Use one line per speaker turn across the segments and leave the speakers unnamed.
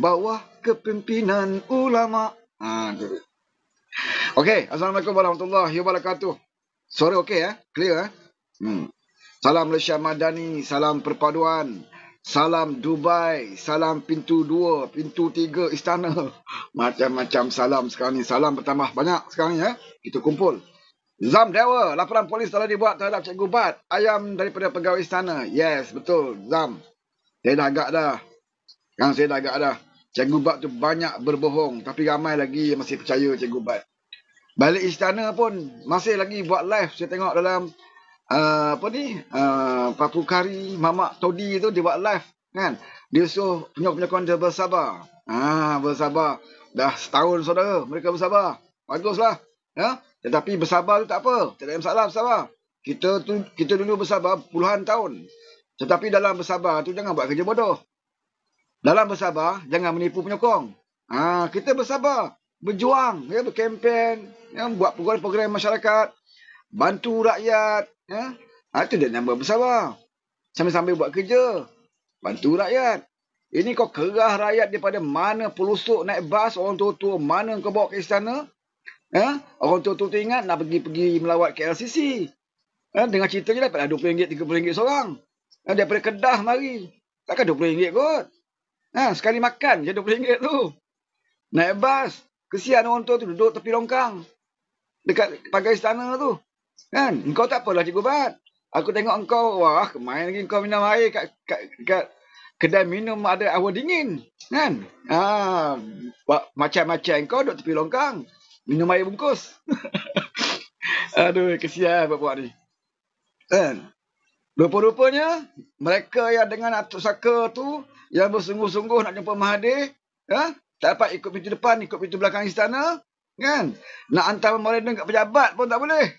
bawah kepimpinan ulama. Ha, okey, assalamualaikum warahmatullahi wabarakatuh. Suara okey eh? Clear eh? Hmm. Salam Malaysia Madani, salam perpaduan. Salam Dubai, salam pintu dua, pintu tiga, istana. Macam-macam salam sekarang ni. Salam bertambah banyak sekarang ya. eh. Kita kumpul. Zam Dewa, laporan polis telah dibuat terhadap Cikgu Bat. Ayam daripada pegawai istana. Yes, betul. Zam. Saya dah agak dah. Sekarang saya dah agak dah. Cikgu Bat tu banyak berbohong tapi ramai lagi yang masih percaya Cikgu Bat. Balik istana pun masih lagi buat live saya tengok dalam uh, apa ni? Uh, Papu Kari, Mamak Todi tu dia buat live kan. Dia suruh penyokong-penyokong dia bersabar. Ah, bersabar. Dah setahun saudara mereka bersabar. Baguslah. Ya? Tetapi bersabar tu tak apa. Tak ada masalah bersabar. Kita tu kita dulu bersabar puluhan tahun. Tetapi dalam bersabar tu jangan buat kerja bodoh. Dalam bersabar, jangan menipu penyokong. Ha, kita bersabar. Berjuang, ya, berkempen. Ya, buat program-program masyarakat. Bantu rakyat. Ya. Ha, itu dia nama bersabar. Sambil-sambil buat kerja. Bantu rakyat. Ini kau kerah rakyat daripada mana pelusuk naik bas orang tua-tua. Mana kau bawa ke istana. Ya? Orang tua-tua ingat nak pergi-pergi melawat KLCC. Ya? Dengan ceritanya dapat RM20, lah RM30 seorang. Ya, daripada Kedah mari. Takkan RM20 kot. Ha, sekali makan je RM20 tu. Naik bas. Kesian orang tua tu duduk tepi longkang. Dekat pagar istana tu. Kan? Engkau tak apalah cikgu Bat. Aku tengok engkau, wah main lagi engkau minum air kat, kat, kat kedai minum ada awal dingin. Kan? Ha, macam-macam engkau duduk tepi longkang. Minum air bungkus. Aduh, kesian buat-buat ni. Kan? Rupa-rupanya, mereka yang dengan Atuk Saka tu, yang bersungguh-sungguh nak jumpa Mahathir, ha? Ya, tak dapat ikut pintu depan, ikut pintu belakang istana, kan? Nak hantar memorandum dengan pejabat pun tak boleh.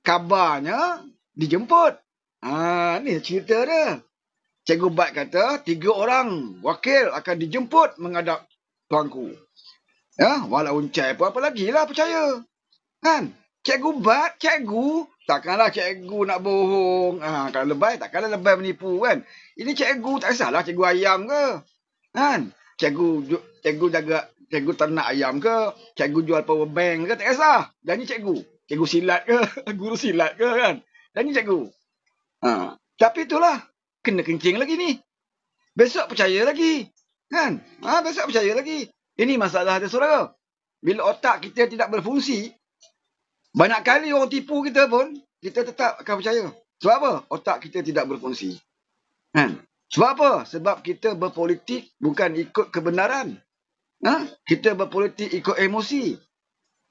Kabarnya, dijemput. Ha, ni cerita dia. Cikgu Bat kata, tiga orang wakil akan dijemput menghadap tuanku. Ya, walau uncai pun apa lagi lah percaya. Kan? Cikgu Bat, cikgu, Takkanlah cikgu nak bohong. Ha, kalau lebay, takkanlah lebay menipu kan. Ini cikgu tak salah cikgu ayam ke? Kan? Cikgu, cikgu jaga, cikgu ternak ayam ke? Cikgu jual power bank ke? Tak kisah. Dan ni cikgu. Cikgu silat ke? Guru silat ke kan? Dan ni cikgu. Ha. Tapi itulah. Kena kencing lagi ni. Besok percaya lagi. Kan? Ha, besok percaya lagi. Ini masalah dia saudara. Bila otak kita tidak berfungsi, banyak kali orang tipu kita pun, kita tetap akan percaya. Sebab apa? Otak kita tidak berfungsi. Ha? Sebab apa? Sebab kita berpolitik bukan ikut kebenaran. Ha? Kita berpolitik ikut emosi.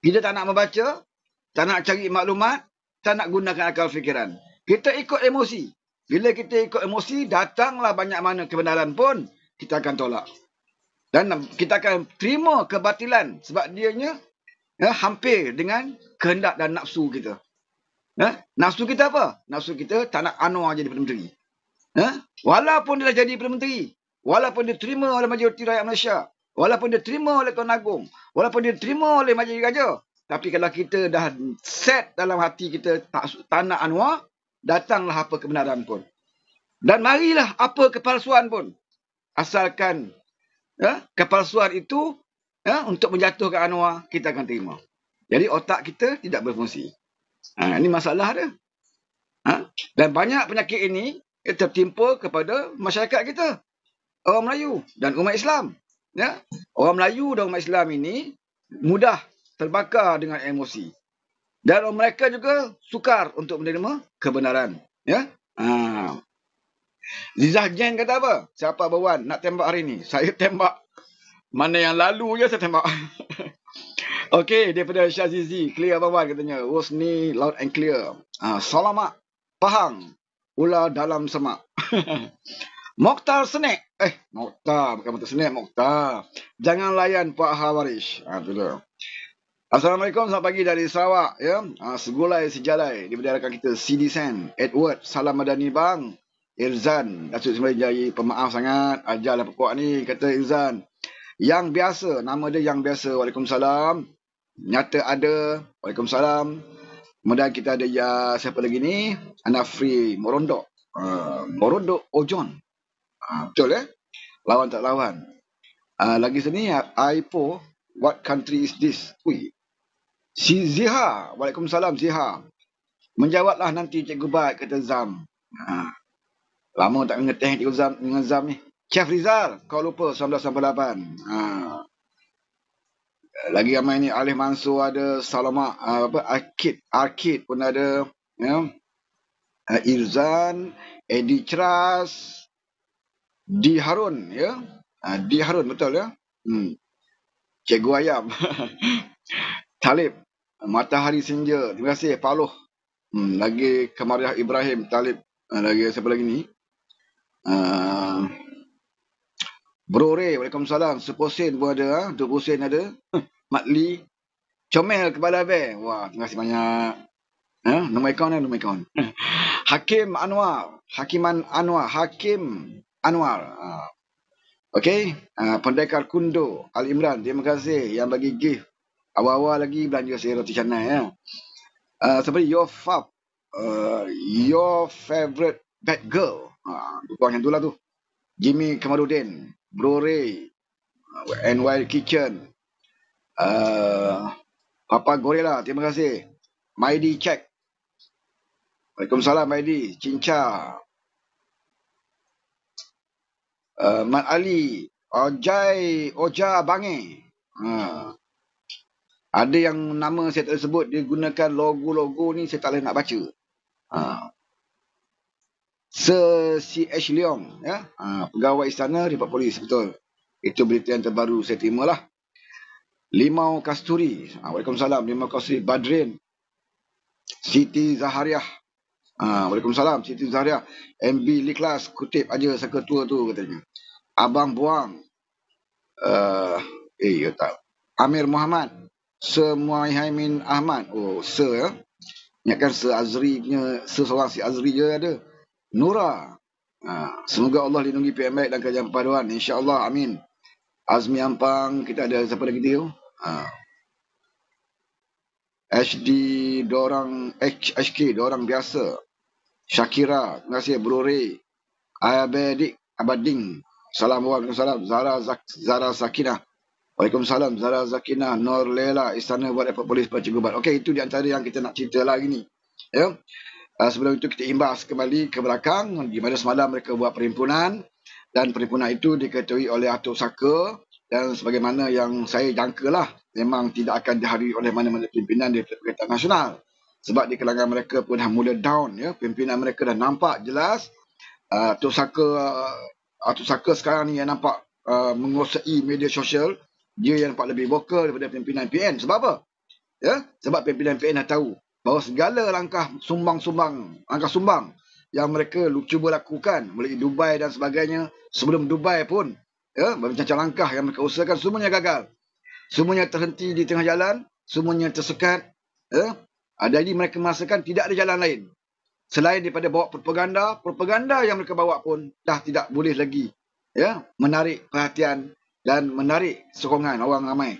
Kita tak nak membaca, tak nak cari maklumat, tak nak gunakan akal fikiran. Kita ikut emosi. Bila kita ikut emosi, datanglah banyak mana kebenaran pun, kita akan tolak. Dan kita akan terima kebatilan sebab dianya ya, hampir dengan kehendak dan nafsu kita. Ya, nafsu kita apa? Nafsu kita tak nak Anwar jadi Perdana Menteri. Ya, walaupun dia jadi Perdana Menteri, walaupun dia terima oleh majoriti rakyat Malaysia, walaupun dia terima oleh Tuan Agong, walaupun dia terima oleh majoriti raja, tapi kalau kita dah set dalam hati kita tak, tak nak Anwar, datanglah apa kebenaran pun. Dan marilah apa kepalsuan pun. Asalkan ya, kepalsuan itu ya, untuk menjatuhkan Anwar, kita akan terima. Jadi otak kita tidak berfungsi. Ha, ini masalah dia. Ha? Dan banyak penyakit ini tertimpa kepada masyarakat kita. Orang Melayu dan umat Islam. Ya? Orang Melayu dan umat Islam ini mudah terbakar dengan emosi. Dan orang mereka juga sukar untuk menerima kebenaran. Ya? Ha. Zizah Jain kata apa? Siapa berwan nak tembak hari ini? Saya tembak mana yang lalu je saya tembak. Okey, daripada Syazizi. Clear apa buat katanya. Rosni, loud and clear. Ha, ah, Salamak. Pahang. Ular dalam semak. Mokhtar Senek. Eh, Mokhtar. Bukan Mokhtar Senek, Mokhtar. Jangan layan Pak Hawarish. Ha, tu dia. Assalamualaikum, selamat pagi dari Sarawak. Ya. Ha, segulai sejalai. Di rakan kita, CD Sen. Edward, salam madani bang. Irzan, Datuk Sembilan jari pemaaf sangat. Ajarlah pokok ni, kata Irzan. Yang biasa, nama dia yang biasa. Waalaikumsalam. Nyata ada. Waalaikumsalam. Kemudian kita ada ya siapa lagi ni? Anafri Morondok. Uh, Morondok Ojon. Uh, betul eh? Lawan tak lawan. Uh, lagi sini, Aipo. What country is this? Ui. Si Ziha. Waalaikumsalam Ziha. Menjawablah nanti Cikgu Baik kata Zam. Uh, lama tak ngeteh Cikgu Zam, dengan Zam Chef Rizal, kau lupa 1988. Ha. Lagi ramai ni Alif Mansur ada Saloma ha, apa Akid, Akid pun ada, ya. ha, Irzan, Edi Tras, Di Harun, ya. Ha, Di Harun betul ya. Hmm. Cikgu Ayam. Talib, Matahari Senja. Terima kasih Paloh. Hmm, lagi Kemariah Ibrahim, Talib. Ha, lagi siapa lagi ni? Ah uh, Bro Ray, Waalaikumsalam. Sekosin pun ada. Ha? Dua kosin ada. Matli, Lee. Comel kepada Abel. Wah, terima kasih banyak. Ha? Nombor account ni, nombor account. Hakim Anwar. Hakiman Anwar. Hakim Anwar. Ha. Okay. Ha, Pendekar Kundo. Al Imran. Terima kasih yang bagi gift. Awal-awal lagi belanja saya roti canai. Ya. Ha. Uh, ha, seperti Your Fab. Uh, your Favorite Bad Girl. Ha, uh, yang tu lah tu. Jimmy Kamarudin. Bro Ray and Wild Kitchen uh, Papa Gorilla terima kasih Maidi check Waalaikumsalam Maidi Cinca uh, Mat Ali Ojai Oja Bangi ha. Uh. Ada yang nama saya tersebut sebut Dia gunakan logo-logo ni Saya tak boleh nak baca ha. Sir H. Leong ya ha, pegawai istana Republik Polis betul itu berita yang terbaru saya terima lah Limau Kasturi ha, Waalaikumsalam Limau Kasturi Badrin Siti Zahariah ha, Waalaikumsalam Siti Zahariah MB Liklas kutip aja seketua tu katanya Abang Buang uh, eh ya tak Amir Muhammad Sir Muhaimin Ahmad oh se, ya Ingatkan Sir Azri punya Sir seorang si Azri je ada Nura. Ha. Semoga Allah lindungi PMX dan kerajaan perpaduan. InsyaAllah. Amin. Azmi Ampang. Kita ada siapa lagi dia? Ha. HD Dorang HHK Dorang Biasa Shakira Terima kasih Bro Ray Ayabedik Abading Salam Zara Zak, Zara Sakina Waalaikumsalam Zara Sakina Nur Lela Istana Buat Polis Pak Cikgu Bat Ok itu di antara yang kita nak cerita lagi ni Ya yeah? uh, sebelum itu kita imbas kembali ke belakang di mana semalam mereka buat perhimpunan dan perhimpunan itu diketuai oleh Atuk Saka dan sebagaimana yang saya lah, memang tidak akan dihadiri oleh mana-mana pimpinan di Perikatan Nasional sebab di kalangan mereka pun dah mula down ya pimpinan mereka dah nampak jelas uh, Atuk Saka uh, Atuk Saka sekarang ni yang nampak uh, menguasai media sosial dia yang nampak lebih vokal daripada pimpinan PN sebab apa ya sebab pimpinan PN dah tahu bahawa segala langkah sumbang-sumbang, langkah sumbang yang mereka cuba lakukan melalui Dubai dan sebagainya, sebelum Dubai pun, ya, macam-macam langkah yang mereka usahakan, semuanya gagal. Semuanya terhenti di tengah jalan, semuanya tersekat. Ya. Ada ini mereka merasakan tidak ada jalan lain. Selain daripada bawa propaganda, propaganda yang mereka bawa pun dah tidak boleh lagi ya, menarik perhatian dan menarik sokongan orang ramai.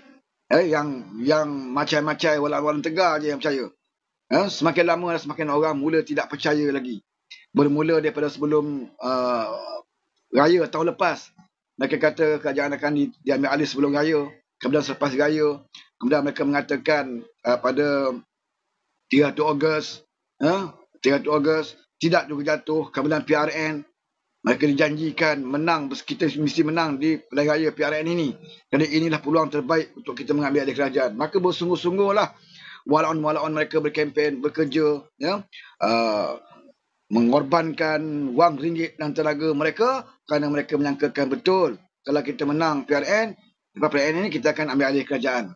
Eh, yang yang macam-macam walau-walau tegar je yang percaya. Ya, semakin lama semakin orang mula tidak percaya lagi. Bermula daripada sebelum uh, raya tahun lepas. Mereka kata kerajaan akan di, diambil alih sebelum raya. Kemudian selepas raya. Kemudian mereka mengatakan uh, pada 3 Ogos. Ya, eh, 3 Ogos. Tidak juga jatuh. Kemudian PRN. Mereka dijanjikan menang. Kita mesti menang di pilihan raya PRN ini. Jadi inilah peluang terbaik untuk kita mengambil alih kerajaan. Maka bersungguh lah walaupun mereka berkempen, bekerja, ya, uh, mengorbankan wang ringgit dan tenaga mereka kerana mereka menyangkakan betul kalau kita menang PRN, PRN ini kita akan ambil alih kerajaan.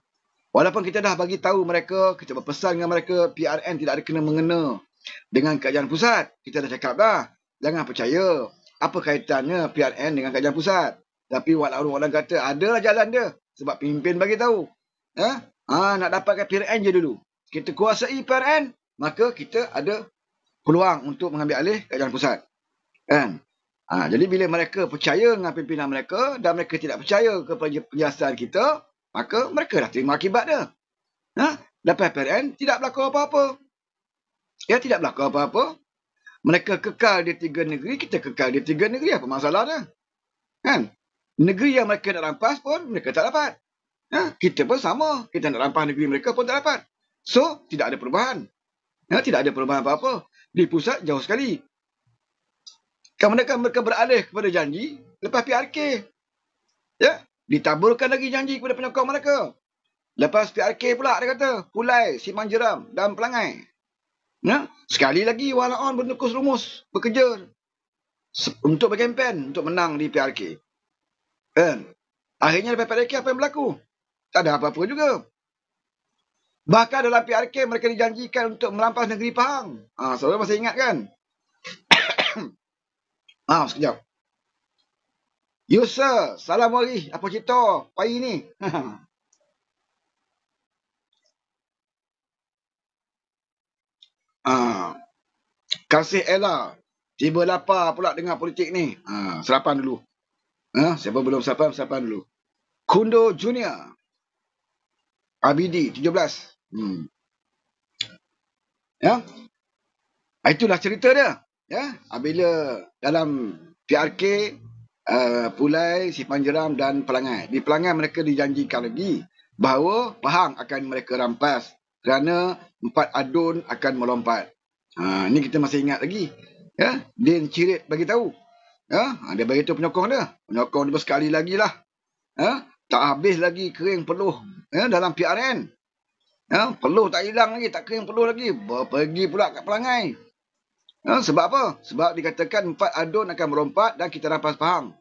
Walaupun kita dah bagi tahu mereka, kita berpesan dengan mereka, PRN tidak ada kena mengena dengan kerajaan pusat. Kita dah cakap dah, jangan percaya apa kaitannya PRN dengan kerajaan pusat. Tapi walaupun orang kata adalah jalan dia sebab pimpin bagi tahu. Eh? Ha, nak dapatkan PRN je dulu. Kita kuasai PRN, maka kita ada peluang untuk mengambil alih kerajaan pusat. Kan? Ha, jadi bila mereka percaya dengan pimpinan mereka dan mereka tidak percaya kepada penjelasan kita, maka mereka dah terima akibat dia. Ha? Lepas PRN, tidak berlaku apa-apa. Ya, tidak berlaku apa-apa. Mereka kekal di tiga negeri, kita kekal di tiga negeri. Apa masalahnya? dia? Kan? Negeri yang mereka nak rampas pun, mereka tak dapat. Ya, kita pun sama. Kita nak rampas negeri mereka pun tak dapat. So, tidak ada perubahan. Ya, tidak ada perubahan apa-apa. Di pusat, jauh sekali. Kemudian mereka beralih kepada janji lepas PRK. Ya, ditaburkan lagi janji kepada penyokong mereka. Lepas PRK pula, dia kata, pulai, simpan jeram dan pelangai. Ya, sekali lagi, walaupun bernukus rumus, bekerja untuk berkempen, untuk menang di PRK. Dan, akhirnya lepas PRK, apa yang berlaku? Tak ada apa-apa juga. Bahkan dalam PRK mereka dijanjikan untuk melampas negeri Pahang. Ah, ha, saudara masih ingat kan? Maaf ah, sekejap. Yusa, salam wali. Apa cerita pagi ni? ha. Kasih Ella. Tiba lapar pula dengar politik ni. Ha, serapan dulu. Ha, siapa belum serapan, serapan dulu. Kundo Junior. RBD 17. Hmm. Ya. Ah, itulah cerita dia. Ya, apabila ah, dalam PRK uh, ah, Pulai, Panjeram dan Pelangai. Di Pelangai mereka dijanjikan lagi bahawa Pahang akan mereka rampas kerana empat adun akan melompat. Ha, ini kita masih ingat lagi. Ya, Din Cirit bagi tahu. Ya, dia bagi tahu penyokong dia. Penyokong dia sekali lagi lah. Ya, tak habis lagi kering peluh ya, dalam PRN. Ya, peluh tak hilang lagi, tak kering peluh lagi. Pergi pula kat pelangai. Ya, sebab apa? Sebab dikatakan empat adun akan merompat dan kita rapas pahang.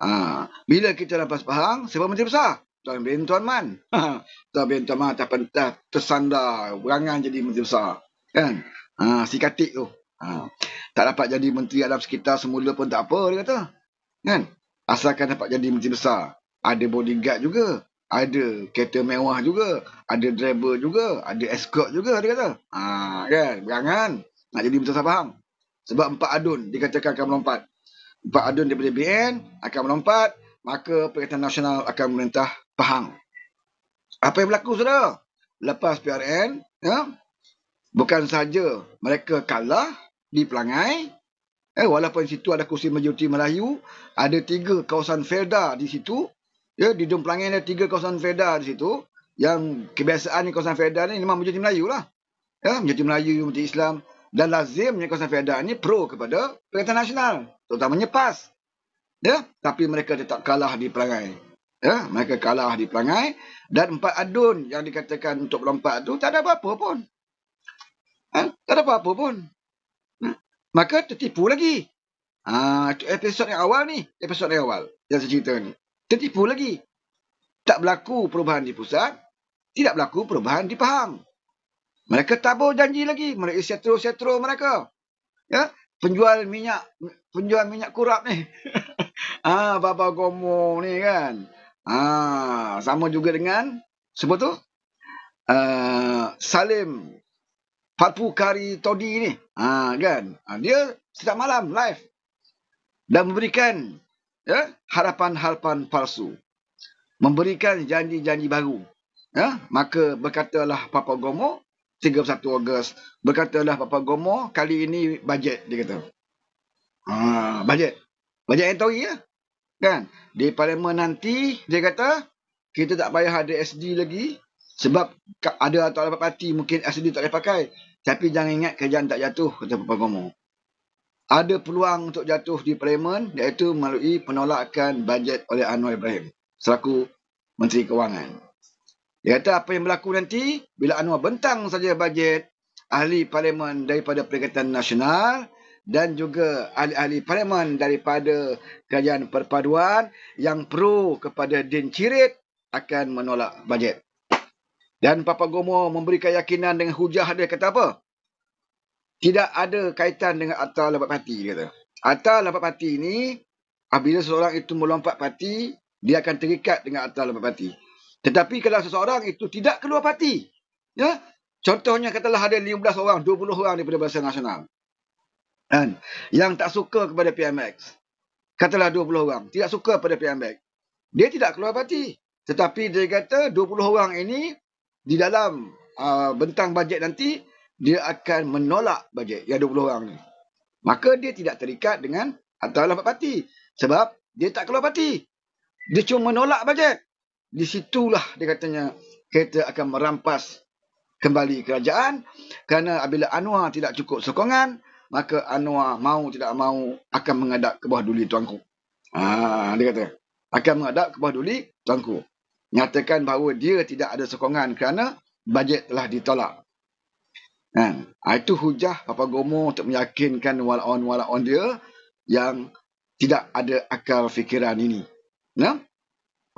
Ha, bila kita rapas pahang, sebab menteri besar? Tuan Bin Tuan Man. Ha, Tuan Bin Tuan Man tak pentas tersandar, berangan jadi menteri besar. Kan? Ha, si katik tu. Ha, tak dapat jadi menteri alam sekitar semula pun tak apa, dia kata. Kan? Asalkan dapat jadi menteri besar ada bodyguard juga. Ada kereta mewah juga. Ada driver juga. Ada escort juga dia kata. Ha, kan? Jangan. Nak jadi betul-betul faham. Sebab empat adun dikatakan akan melompat. Empat adun daripada BN akan melompat. Maka Perikatan Nasional akan memerintah Pahang. Apa yang berlaku sudah? Lepas PRN, ya, bukan saja mereka kalah di pelangai. Eh, walaupun di situ ada kursi majoriti Melayu, ada tiga kawasan Felda di situ Ya, di Jumpelangi ada tiga kawasan FEDA di situ. Yang kebiasaan ni kawasan FEDA ni memang menjadi Melayu lah. Ya, menjadi Melayu, menjadi Islam. Dan lazimnya kawasan FEDA ni pro kepada Perintah Nasional. Terutamanya PAS. Ya, tapi mereka tetap kalah di perangai. Ya, mereka kalah di perangai. Dan empat adun yang dikatakan untuk lompat tu tak ada apa-apa pun. Ha? Tak ada apa-apa pun. Ha? Maka tertipu lagi. Ah, ha, episod yang awal ni, episod yang awal yang saya cerita ni tertipu lagi. Tak berlaku perubahan di pusat, tidak berlaku perubahan di Pahang. Mereka tabur janji lagi, mereka setro-setro mereka. Ya, penjual minyak penjual minyak kurap ni. ah, Baba Gomo ni kan. Ah, sama juga dengan sebut tu? Uh, Salim Fatpukari Todi ni. Ah, kan. Ah, dia setiap malam live dan memberikan ya, harapan-harapan palsu. Memberikan janji-janji baru. Ya, maka berkatalah Papa Gomo 31 Ogos. Berkatalah Papa Gomo kali ini bajet dia kata. Ha, bajet. Bajet yang tahu ya. Kan? Di parlimen nanti dia kata kita tak payah ada SD lagi sebab ada atau dapat parti mungkin SD tak boleh pakai. Tapi jangan ingat kerjaan tak jatuh kata Papa Gomo ada peluang untuk jatuh di parlimen iaitu melalui penolakan bajet oleh Anwar Ibrahim selaku Menteri Kewangan. Dia kata apa yang berlaku nanti bila Anwar bentang saja bajet ahli parlimen daripada Perikatan Nasional dan juga ahli-ahli parlimen daripada kerajaan perpaduan yang pro kepada Din Cirit akan menolak bajet. Dan Papa Gomo memberikan keyakinan dengan hujah dia kata apa? tidak ada kaitan dengan atal lepas parti dia kata. Atal lepas parti ni apabila seseorang itu melompat parti, dia akan terikat dengan atal lepas parti. Tetapi kalau seseorang itu tidak keluar parti, ya. Contohnya katalah ada 15 orang, 20 orang daripada Barisan Nasional. Kan? Yang tak suka kepada PMX. Katalah 20 orang, tidak suka kepada PMX. Dia tidak keluar parti. Tetapi dia kata 20 orang ini di dalam uh, bentang bajet nanti dia akan menolak bajet yang 20 orang ni. Maka dia tidak terikat dengan antara lapan parti. Sebab dia tak keluar parti. Dia cuma menolak bajet. Di situlah dia katanya kita akan merampas kembali kerajaan. Kerana apabila Anwar tidak cukup sokongan, maka Anwar mau tidak mau akan mengadap ke bawah duli tuanku. Ha, dia kata, akan mengadap ke bawah duli tuanku. Nyatakan bahawa dia tidak ada sokongan kerana bajet telah ditolak. Kan? Ha, itu hujah Papa Gomo untuk meyakinkan walaun-walaun dia yang tidak ada akal fikiran ini. Ya?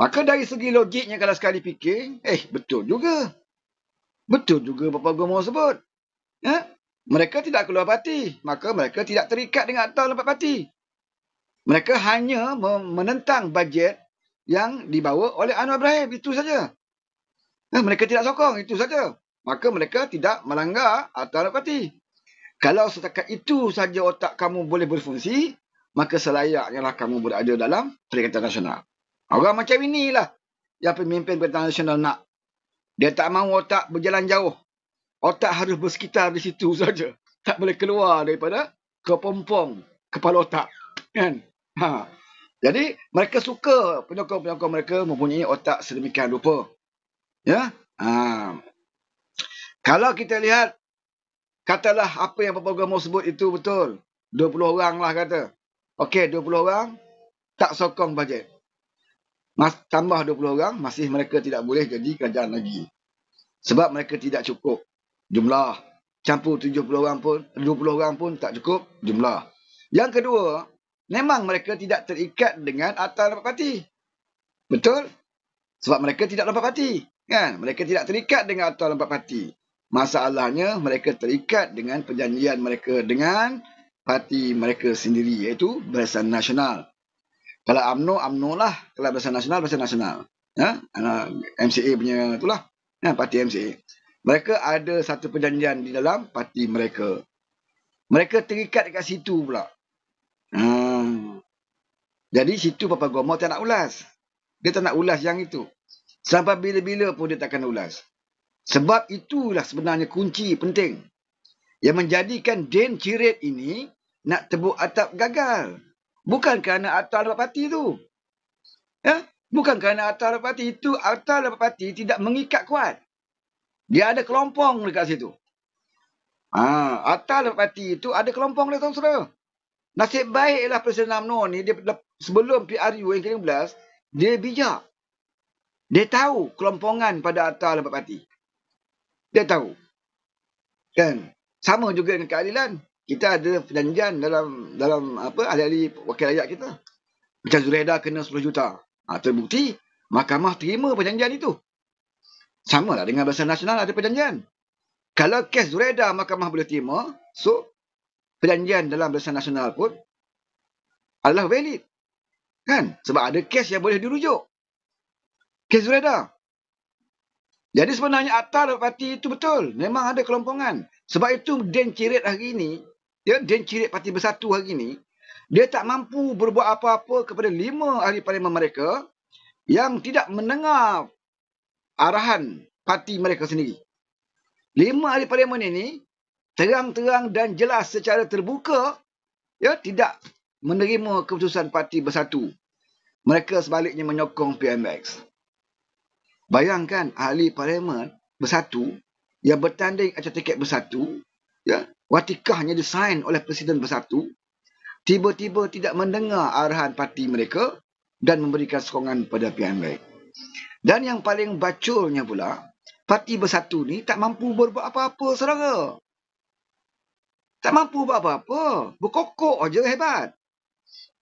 Maka dari segi logiknya kalau sekali fikir, eh betul juga. Betul juga Papa Gomo sebut. Ya? Mereka tidak keluar parti. Maka mereka tidak terikat dengan atau lepas parti. Mereka hanya menentang bajet yang dibawa oleh Anwar Ibrahim. Itu saja. Ya, mereka tidak sokong. Itu saja maka mereka tidak melanggar atau pati. Kalau setakat itu saja otak kamu boleh berfungsi, maka selayaknya lah kamu berada dalam Perikatan Nasional. Orang macam inilah yang pemimpin Perikatan Nasional nak. Dia tak mahu otak berjalan jauh. Otak harus bersekitar di situ saja. Tak boleh keluar daripada kepompong kepala otak. Kan? Ha. Jadi mereka suka penyokong-penyokong mereka mempunyai otak sedemikian rupa. Ya? Ha. Kalau kita lihat, katalah apa yang Papa Gomor sebut itu betul. 20 orang lah kata. Okey, 20 orang tak sokong bajet. Mas, tambah 20 orang, masih mereka tidak boleh jadi kerajaan lagi. Sebab mereka tidak cukup jumlah. Campur 70 orang pun, 20 orang pun tak cukup jumlah. Yang kedua, memang mereka tidak terikat dengan atas dapat parti. Betul? Sebab mereka tidak dapat parti. Kan? Mereka tidak terikat dengan atas dapat parti. Masalahnya mereka terikat dengan perjanjian mereka dengan parti mereka sendiri iaitu Barisan Nasional. Kalau amno UMNO lah. Kalau Barisan Nasional, Barisan Nasional. Ya? MCA punya itulah. Ya, parti MCA. Mereka ada satu perjanjian di dalam parti mereka. Mereka terikat dekat situ pula. Ha. Jadi situ Papa Gomor tak nak ulas. Dia tak nak ulas yang itu. Sampai bila-bila pun dia takkan ulas. Sebab itulah sebenarnya kunci penting yang menjadikan Dan Cirit ini nak tebuk atap gagal. Bukan kerana atap dapat parti tu. Ya? Bukan kerana atap dapat parti itu atap dapat parti tidak mengikat kuat. Dia ada kelompong dekat situ. Ha, atap dapat parti itu ada kelompong dia tuan Nasib baik baiklah Presiden UMNO ni dia sebelum PRU yang ke-15 dia bijak. Dia tahu kelompongan pada atap dapat parti dia tahu. Kan? Sama juga dengan keadilan. Kita ada perjanjian dalam dalam apa ahli-ahli wakil rakyat kita. Macam Zuraida kena 10 juta. Ha, terbukti mahkamah terima perjanjian itu. Sama lah dengan bahasa nasional ada perjanjian. Kalau kes Zuraida mahkamah boleh terima, so perjanjian dalam bahasa nasional pun adalah valid. Kan? Sebab ada kes yang boleh dirujuk. Kes Zuraida. Jadi sebenarnya Atta dan Parti itu betul. Memang ada kelompongan. Sebab itu Dan Cirit hari ini, ya, Dan Cirit Parti Bersatu hari ini, dia tak mampu berbuat apa-apa kepada lima ahli parlimen mereka yang tidak mendengar arahan parti mereka sendiri. Lima ahli parlimen ini terang-terang dan jelas secara terbuka ya tidak menerima keputusan parti bersatu. Mereka sebaliknya menyokong PMX. Bayangkan ahli parlimen bersatu yang bertanding atas tiket bersatu, ya, watikahnya disain oleh presiden bersatu, tiba-tiba tidak mendengar arahan parti mereka dan memberikan sokongan pada pihak mereka. Dan yang paling baculnya pula, parti bersatu ni tak mampu berbuat apa-apa saudara. Tak mampu buat apa-apa. Berkokok aja hebat.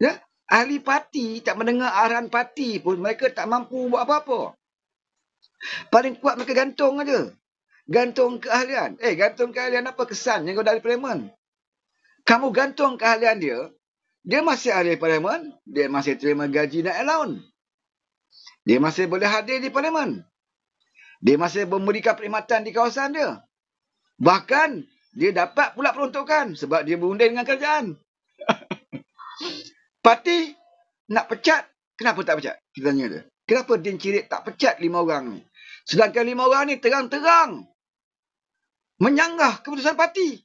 Ya? Ahli parti tak mendengar arahan parti pun mereka tak mampu buat apa-apa. Paling kuat mereka gantung aja. Gantung keahlian. Eh, gantung keahlian apa kesan yang kau dari Parlimen? Kamu gantung keahlian dia, dia masih ahli Parlimen, dia masih terima gaji dan allowance. Dia masih boleh hadir di Parlimen. Dia masih memberikan perkhidmatan di kawasan dia. Bahkan, dia dapat pula peruntukan sebab dia berunding dengan kerajaan. Parti nak pecat, kenapa tak pecat? Kita tanya dia. Kenapa Din Cirit tak pecat lima orang ni? Sedangkan lima orang ni terang-terang menyanggah keputusan parti.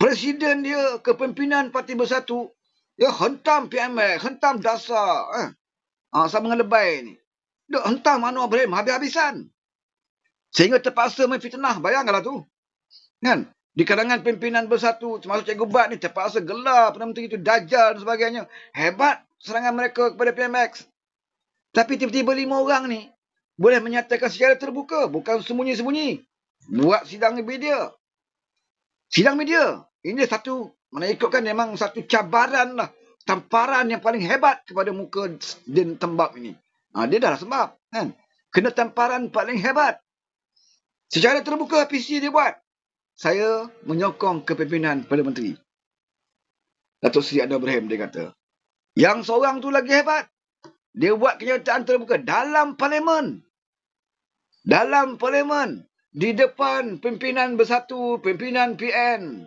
Presiden dia, kepimpinan parti bersatu, dia hentam PMX, hentam dasar. Eh. Ha, sama dengan lebay ni. Dia hentam Anwar Ibrahim habis-habisan. Sehingga terpaksa memfitnah, bayangkanlah tu. Kan? Di kalangan pimpinan bersatu, termasuk Cikgu Bat ni terpaksa gelar Perdana Menteri itu, dajal dan sebagainya. Hebat serangan mereka kepada PMX. Tapi tiba-tiba lima orang ni, boleh menyatakan secara terbuka bukan sembunyi-sembunyi buat sidang media sidang media ini satu mana ikutkan memang satu cabaran lah tamparan yang paling hebat kepada muka din tembak ini ha, dia dah lah sebab kan kena tamparan paling hebat secara terbuka PC dia buat saya menyokong kepimpinan pada Menteri Datuk Seri Anwar Abraham dia kata yang seorang tu lagi hebat dia buat kenyataan terbuka dalam parlimen dalam parlimen di depan pimpinan bersatu, pimpinan PN,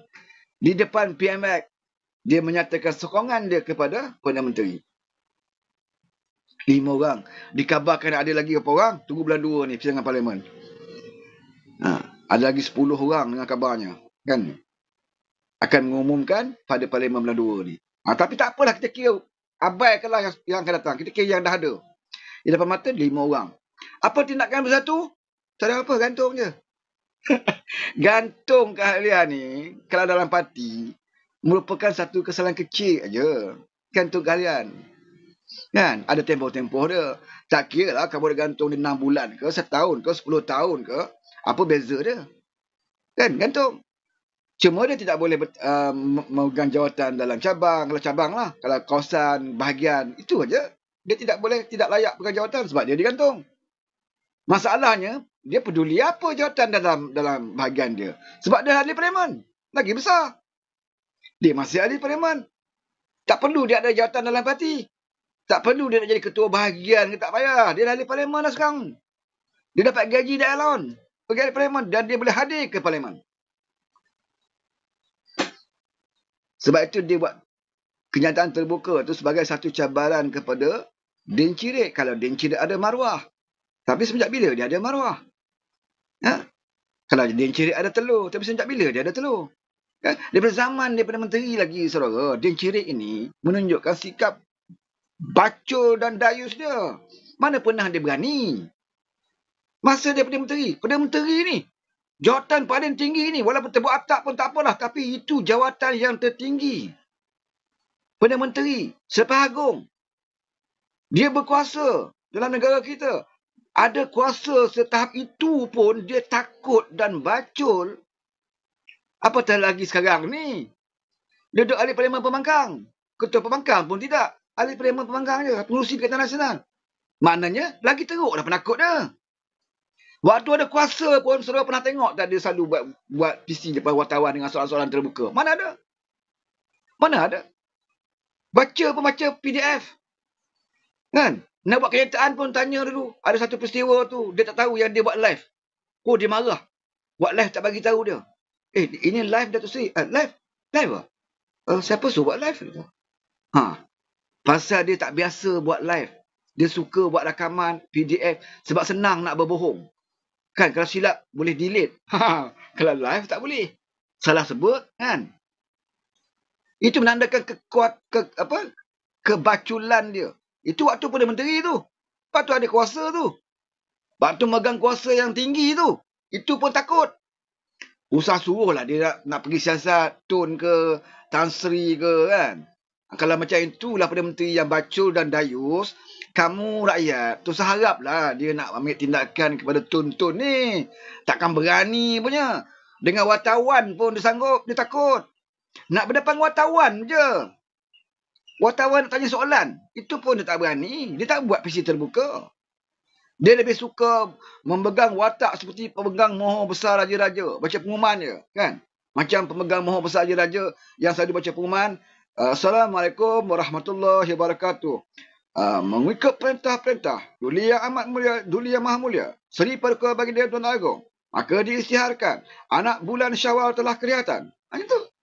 di depan PMX, dia menyatakan sokongan dia kepada Perdana Menteri. Lima orang. Dikabarkan ada lagi berapa orang? Tunggu bulan dua ni, pilihan parlimen. Ha, ada lagi sepuluh orang dengan kabarnya. Kan? Akan mengumumkan pada parlimen bulan dua ni. Ha, tapi tak apalah kita kira. Abaikanlah yang, akan datang. Kita kira yang dah ada. Di depan mata, lima orang. Apa tindakan bersatu? Tak ada apa, gantung je. gantung keahlian ni, kalau dalam parti, merupakan satu kesalahan kecil aja. Gantung keahlian. Kan? Ada tempoh-tempoh dia. Tak kira lah kamu ada gantung di 6 bulan ke, setahun ke, 10 tahun ke. Apa beza dia? Kan? Gantung. Cuma dia tidak boleh uh, memegang jawatan dalam cabang. Kalau cabang lah. Kalau kawasan, bahagian. Itu aja. Dia tidak boleh, tidak layak pegang jawatan sebab dia digantung. Masalahnya, dia peduli apa jawatan dalam dalam bahagian dia. Sebab dia ahli preman. Lagi besar. Dia masih ahli preman. Tak perlu dia ada jawatan dalam parti. Tak perlu dia nak jadi ketua bahagian ke tak payah. Dia dah ahli parlimen dah sekarang. Dia dapat gaji dan Elon. Pergi ahli parlimen dan dia boleh hadir ke parlimen. Sebab itu dia buat kenyataan terbuka itu sebagai satu cabaran kepada Din Kalau Din ada maruah. Tapi sejak bila dia ada maruah? Ya? Kalau dia ciri ada telur. Tapi sejak bila dia ada telur? Ya? Daripada zaman daripada menteri lagi saudara. Dia ciri ini menunjukkan sikap bacul dan dayus dia. Mana pernah dia berani? Masa dia pernah menteri. Pada menteri ini, Jawatan paling tinggi ini, Walaupun terbuat atap pun tak apalah. Tapi itu jawatan yang tertinggi. Pada menteri. Sepah agung. Dia berkuasa dalam negara kita ada kuasa setahap itu pun dia takut dan bacul. Apatah lagi sekarang ni. Dia Duduk ahli parlimen pembangkang. Ketua pembangkang pun tidak. Ahli parlimen pembangkang je. Pengurusi Perkataan Nasional. Maknanya lagi teruk dah penakut dia. Waktu ada kuasa pun saudara pernah tengok tadi dia selalu buat, buat PC depan wartawan dengan soalan-soalan terbuka. Mana ada? Mana ada? Baca baca PDF. Kan? Nak buat kenyataan pun tanya dulu. Ada satu peristiwa tu. Dia tak tahu yang dia buat live. Oh dia marah. Buat live tak bagi tahu dia. Eh ini live Dato' Sri. Uh, eh, live? Live lah. Uh, siapa suruh buat live? Dia? Ha. Pasal dia tak biasa buat live. Dia suka buat rakaman, PDF. Sebab senang nak berbohong. Kan kalau silap boleh delete. Ha. kalau live tak boleh. Salah sebut kan. Itu menandakan kekuat, ke, apa, kebaculan dia. Itu waktu pun menteri tu. Lepas tu ada kuasa tu. Bantu megang kuasa yang tinggi tu. Itu pun takut. Usah suruh lah dia nak, nak pergi siasat tun ke, tan sri ke kan. Ah, kalau macam itulah pada menteri yang bacul dan dayus, kamu rakyat tu lah dia nak ambil tindakan kepada tun-tun ni. Takkan berani punya. Dengan wartawan pun dia sanggup, dia takut. Nak berdepan wartawan je. Wartawan tanya soalan. Itu pun dia tak berani. Dia tak buat PC terbuka. Dia lebih suka memegang watak seperti pemegang mohon besar raja-raja. Baca pengumuman dia. Kan? Macam pemegang mohon besar raja-raja yang selalu baca pengumuman. Eh, Assalamualaikum warahmatullahi wabarakatuh. Eh, mengikut perintah-perintah. Duli yang amat mulia. Duli yang maha mulia. Seri perkara bagi dia Tuan Agung. Maka diisiharkan. Anak bulan syawal telah kelihatan. Macam tu.